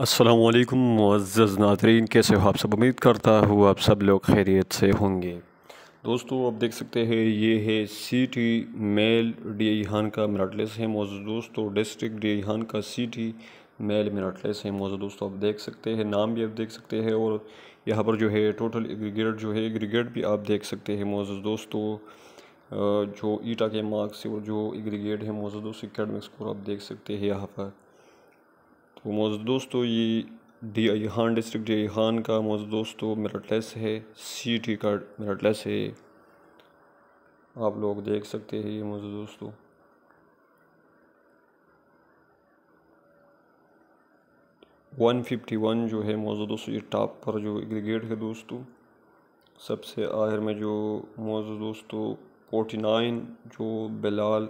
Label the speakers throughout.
Speaker 1: असलकम मज़्ज़ नादरीन कैसे हो आप सब उम्मीद करता हूँ आप सब लोग खैरियत से होंगे दोस्तों आप देख सकते हैं ये है सी टी मेल डी हान का मराटलेस है मौजूद दोस्तों डिस्ट्रिक्ट डी हान e का सी टी मेल मराटलेस है मौजूद दोस्तों आप देख सकते हैं नाम भी आप देख सकते हैं और यहाँ पर जो है टोटल एग्रीगेट जो है एग्रीगेट भी आप देख सकते हैं मौजूद दोस्तों जो ईटा के मार्क्स और जो एग्रीगेट है मौजूद दोस्तों एकेडमिक स्कोर आप देख सकते हैं यहाँ पर तो मौजूद दोस्तों ये डी आई हान डिस्ट्रिक्ट डी आई हान का मौजूद दोस्तों लेस है सी टी का लेस है आप लोग देख सकते हैं ये मौजूद दोस्तों वन फिफ्टी वन जो है मौजूद दोस्तों ये टॉप पर जो एग्रीगेट है दोस्तों सबसे आखिर में जो मौजूद दोस्तों फोर्टी नाइन जो बिलाल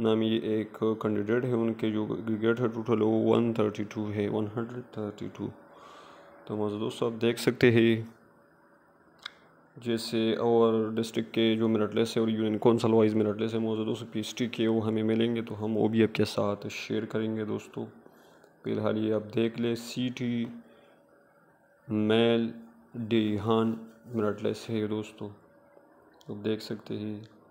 Speaker 1: नाम ये एक कैंडिडेट है उनके जो ग्रेड है टोटल वो वन थर्टी टू है वन हंड्रेड थर्टी टू तो मज़ा दोस्तों आप देख सकते हैं जैसे और डिस्ट्रिक्ट के जो मेरिट लिस्ट है और union council wise merit list है मौजूद दोस्तों पी के वो हमें मिलेंगे तो हम वो भी आपके साथ शेयर करेंगे दोस्तों फिलहाल ये आप देख लें सी टी मेल डेहान मेरिट लिस्ट है दोस्तों आप देख सकते हैं